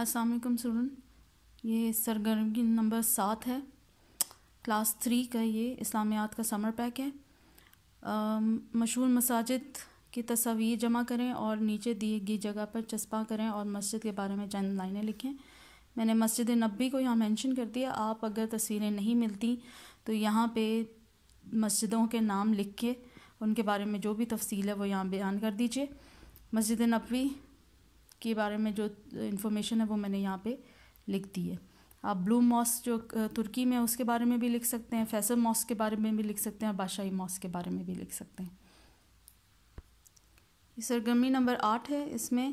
असलकम स्टूडेंट ये सरगर्मी नंबर सात है क्लास थ्री का ये इस्लामियात का समर पैक है मशहूर मसाजिद की तस्वीर जमा करें और नीचे दिए गई जगह पर चस्पा करें और मस्जिद के बारे में चंद लाइनें लिखें मैंने मस्जिद नबी को यहाँ मेंशन कर दिया आप अगर तस्वीरें नहीं मिलती तो यहाँ पे मस्जिदों के नाम लिख के उनके बारे में जो भी तफसील है वो यहाँ बयान कर दीजिए मस्जिद नबी के बारे में जो इन्फॉर्मेशन है वो मैंने यहाँ पे लिख दी है आप ब्लू मॉस जो तुर्की में है उसके बारे में भी लिख सकते हैं फैसल मॉस के बारे में भी लिख सकते हैं और बादशाही मॉस के बारे में भी लिख सकते हैं सरगर्मी नंबर आठ है इसमें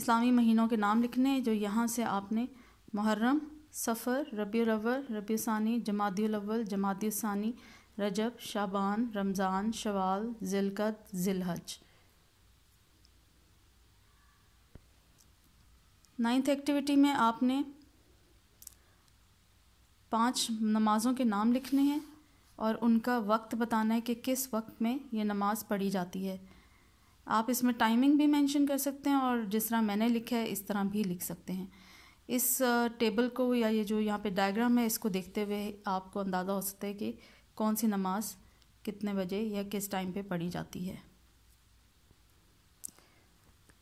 इस्लामी महीनों के नाम लिखने हैं जो यहाँ से आपने मुहर्रम सफ़र रबी अव्वल रबी ानी जमादी जमादी ानी रजब शाबान रमज़ान शवाल ज़िलकत ज़िलहज नाइन्थ एक्टिविटी में आपने पांच नमाज़ों के नाम लिखने हैं और उनका वक्त बताना है कि किस वक्त में ये नमाज़ पढ़ी जाती है आप इसमें टाइमिंग भी मेंशन कर सकते हैं और जिस तरह मैंने लिखा है इस तरह भी लिख सकते हैं इस टेबल को या ये जो यहाँ पे डायग्राम है इसको देखते हुए आपको अंदाज़ा हो सकता है कि कौन सी नमाज़ कितने बजे या किस टाइम पे पढ़ी जाती है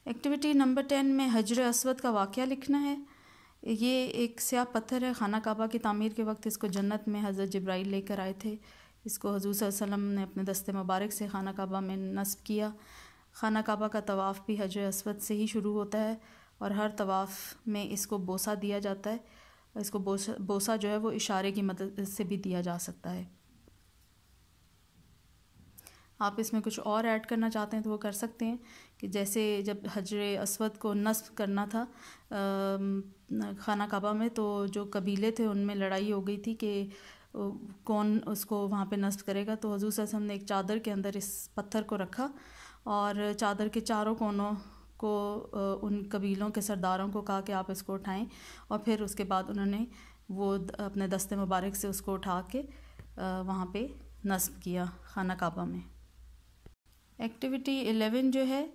एक्टिविटी नंबर टेन में हजर असवद का वाक़ लिखना है ये एक स्याह पत्थर है खाना काबा की तमीर के वक्त इसको जन्नत में हज़रत जब्राइल लेकर आए थे इसको हजूर वसम ने अपने दस्ते मुबारक से खाना काबा में नस्ब किया खाना काबा का तवाफ़ भी हजर असवद से ही शुरू होता है और हर तवाफ़ में इसको बोसा दिया जाता है इसको बोसा बोसा जो है वो इशारे की मदद से भी दिया जा सकता है आप इसमें कुछ और ऐड करना चाहते हैं तो वो कर सकते हैं कि जैसे जब हजर असवद को नस्ब करना था खाना काबा में तो जो कबीले थे उनमें लड़ाई हो गई थी कि कौन उसको वहाँ पे नस्ब करेगा तो हजूर सहसम ने एक चादर के अंदर इस पत्थर को रखा और चादर के चारों कोनों को उन कबीलों के सरदारों को कहा कि आप इसको उठाएं और फिर उसके बाद उन्होंने वो अपने दस्ते मुबारक से उसको उठा के वहाँ पे नस्ब किया खाना काबा में एक्टिविटी एलेवन जो है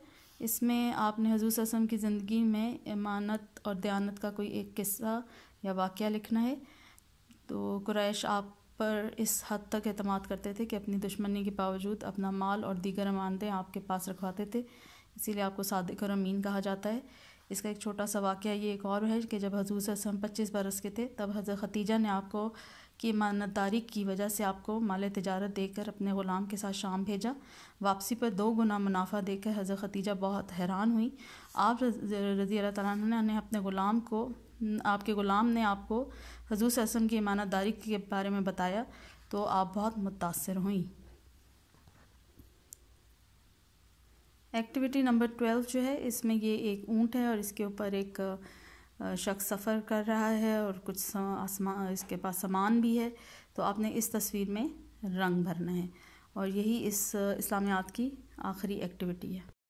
इसमें आपने हजूर असम की ज़िंदगी में इमानत और दयानत का कोई एक किस्सा या वाक़ लिखना है तो क्रैश आप पर इस हद तक अतमाद करते थे कि अपनी दुश्मनी के बावजूद अपना माल और दीगर अमानते आपके पास रखवाते थे इसीलिए आपको सादिक और अमीन कहा जाता है इसका एक छोटा सा वाक़ ये एक और है कि जब हजूर असम पच्चीस बरस के थे तब हज़र खतीजा ने आपको की अमानतदारी की वजह से आपको माल तजारत देकर अपने ग़ुलाम के साथ शाम भेजा वापसी पर दो गुना मुनाफा देकर हज़रत खतीजा बहुत हैरान हुई आप रजी अल्लाह तला ने अपने ग़ुलाम को आपके ग़ुलाम ने आपको हजूस असम की अमानतदारी के बारे में बताया तो आप बहुत मुतासर हुई एक्टिविटी नंबर ट्वेल्व जो है इसमें ये एक ऊँट है और इसके ऊपर एक शख्स सफ़र कर रहा है और कुछ आसमान इसके पास सामान भी है तो आपने इस तस्वीर में रंग भरना है और यही इस इस्लामियात की आखिरी एक्टिविटी है